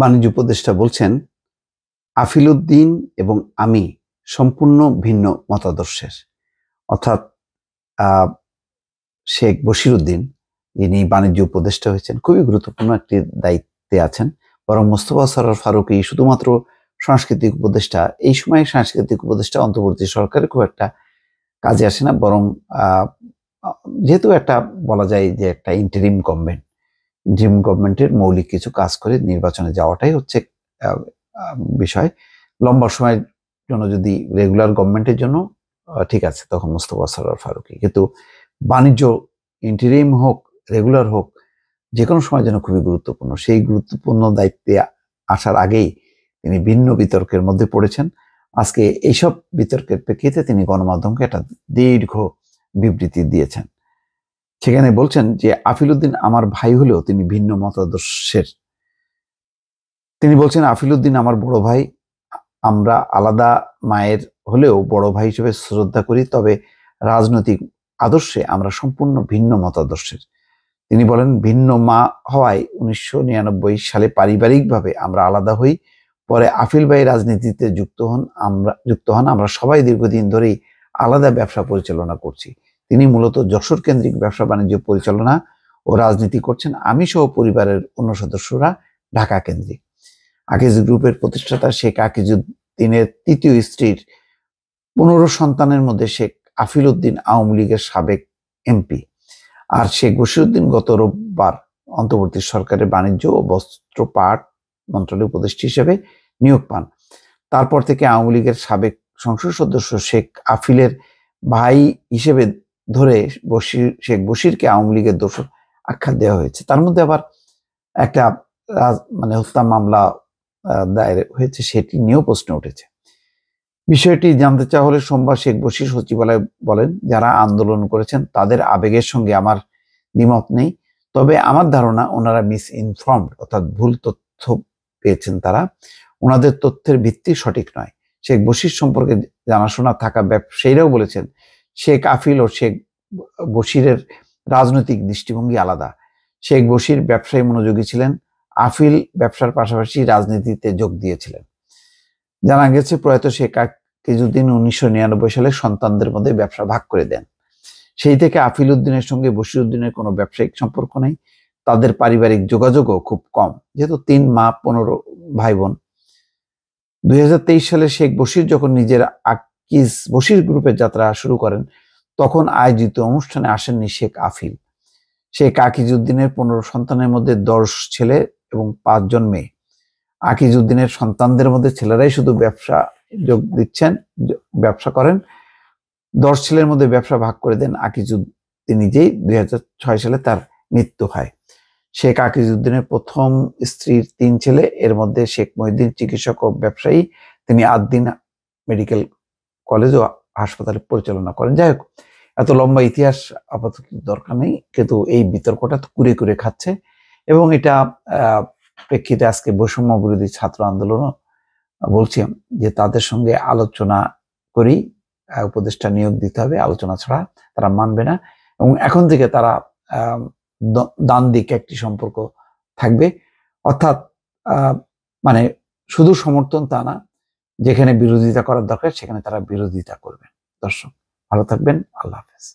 বাণিজ্য উপদেষ্টা বলছেন আফিলুদ্দিন এবং আমি সম্পূর্ণ ভিন্ন মতাদর্শের অর্থাৎ শেখ বশিরুদ্দিন যিনি বাণিজ্য উপদেষ্টা হয়েছেন খুবই গুরুত্বপূর্ণ একটি দায়িত্বে আছেন বরং মোস্তফা সরার ফারুকি শুধুমাত্র সাংস্কৃতিক উপদেষ্টা এই সময়ে সাংস্কৃতিক উপদেষ্টা অন্তর্বর্তী সরকারের খুব একটা কাজে আসে না বরং যেহেতু একটা বলা যায় যে একটা ইন্টারিম গভর্নমেন্ট ড্রিম গভর্নমেন্টের মৌলিক কিছু কাজ করে নির্বাচনে যাওয়াটাই হচ্ছে বিষয় লম্বা সময়ের জন্য যদি রেগুলার গভর্নমেন্টের জন্য ঠিক আছে তখন মুস্তফা সরার ফারুকি কিন্তু বাণিজ্য ইন্টারিম হোক রেগুলার হোক যে কোনো সময় যেন খুবই গুরুত্বপূর্ণ সেই গুরুত্বপূর্ণ দায়িত্বে আসার আগেই তিনি ভিন্ন বিতর্কের মধ্যে পড়েছেন আজকে এইসব বিতর্কের প্রেক্ষিতে তিনি গণমাধ্যমকে একটা দীর্ঘ বিবৃতি দিয়েছেন সেখানে বলছেন যে আফিলুদ্দিন আমার ভাই হলেও তিনি ভিন্ন মতাদর্শের তিনি বলছেন আফিলুদ্দিন আমার বড় ভাই আমরা আলাদা মায়ের হলেও বড় ভাই হিসেবে শ্রদ্ধা করি তবে রাজনৈতিক আদর্শে আমরা সম্পূর্ণ ভিন্ন মতাদর্শের তিনি বলেন ভিন্ন মা হওয়ায় উনিশশো সালে পারিবারিকভাবে আমরা আলাদা হই পরে আফিল ভাই রাজনীতিতে যুক্ত হন আমরা যুক্ত হন আমরা সবাই দীর্ঘদিন ধরেই আলাদা ব্যবসা পরিচালনা করছি তিনি মূলত যশোর কেন্দ্রিক ব্যবসা বাণিজ্য পরিচালনা ও রাজনীতি করছেন আমি সহ পরিবারের অন্য সদস্যরা ঢাকা কেন্দ্রিক আকিজ গ্রুপের প্রতিষ্ঠাতা শেখ আকিজুদ্দিনের তৃতীয় স্ত্রীর পনেরো সন্তানের মধ্যে শেখ আফিল উদ্দিন আওয়ামী লীগের সাবেক এমপি আর শেখ বসিরুদ্দিন গত রোববার অন্তর্বর্তী সরকারের বাণিজ্য ও বস্ত্র পাট মন্ত্রণালয় উপদেষ্টা হিসেবে নিয়োগ পান তারপর থেকে আওয়ামী লীগের সাবেক সংসদ সদস্য শেখ আফিলের ভাই হিসেবে ধরে বশির শেখ বশিরকে আওয়ামী লীগের দোষ আখ্যা দেওয়া হয়েছে তার মধ্যে আবার একটা মানে হত্যা মামলা দায়ের হয়েছে সেটি নিয়েও প্রশ্ন উঠেছে বিষয়টি জানতে চাওয়া হলে সোমবার শেখ বসির সচিবালয় বলেন যারা আন্দোলন করেছেন তাদের আবেগের সঙ্গে আমার দ্বিমত নেই তবে আমার ধারণা ওনারা মিস ইনফর্মড অর্থাৎ ভুল তথ্য পেয়েছেন তারা ওনাদের তথ্যের ভিত্তি সঠিক নয় শেখ বশির সম্পর্কে জানাশোনা থাকা ব্যবসায়ীরাও বলেছেন শেখ আফিল ও শেখ বশিরের রাজনৈতিক দৃষ্টিভঙ্গি আলাদা শেখ বশির ব্যবসায়ী মনোযোগী ছিলেন আফিল ব্যবসার পাশাপাশি রাজনীতিতে যোগ দিয়েছিলেন জানা গেছে প্রয়াত শেখ আকিজুদ্দিন উনিশশো নিরানব্বই সালে সন্তানদের মধ্যে ব্যবসা ভাগ করে দেন সেই থেকে আফিল উদ্দিনের সঙ্গে বশির উদ্দিনের কোনো ব্যবসায়িক সম্পর্ক নেই তাদের পারিবারিক যোগাযোগও খুব কম যেহেতু তিন মা পনেরো ভাই বোন দুই সালে শেখ বশির যখন নিজের কিস বশির গ্রুপের যাত্রা শুরু করেন তখন আয়োজিত অনুষ্ঠানে আসেননি শেখ আফিল শেখ আকিজুদ্দিনের পনেরো সন্তানের মধ্যে দশ ছেলে এবং পাঁচজন মেয়ে আকিজুদ্দিনের সন্তানদের মধ্যে ছেলেরাই শুধু ব্যবসা যোগ দিচ্ছেন ব্যবসা করেন দশ ছেলের মধ্যে ব্যবসা ভাগ করে দেন আকিজুদ্দিন নিজেই দুই সালে তার মৃত্যু হয় শেখ আকিজুদ্দিনের প্রথম স্ত্রীর তিন ছেলে এর মধ্যে শেখ মহিদ্দিন চিকিৎসক ও ব্যবসায়ী তিনি আদিন মেডিকেল কলেজ ও হাসপাতালে পরিচালনা করেন যাই হোক এত লম্বা ইতিহাস আপাতত দরকার নেই কিন্তু এই বিতর্কটা কুড়ে কুড়ে খাচ্ছে এবং এটা প্রেক্ষিতে আজকে বৈষম্য বিরোধী ছাত্র আন্দোলনও বলছি যে তাদের সঙ্গে আলোচনা করি উপদেষ্টা নিয়োগ দিতে হবে আলোচনা ছাড়া তারা মানবে না এবং এখন থেকে তারা দান দিকে একটি সম্পর্ক থাকবে অর্থাৎ মানে শুধু সমর্থন তা না যেখানে বিরোধিতা করার দরকার সেখানে তারা বিরোধিতা করবেন দর্শক ভালো থাকবেন আল্লাহ হাফেজ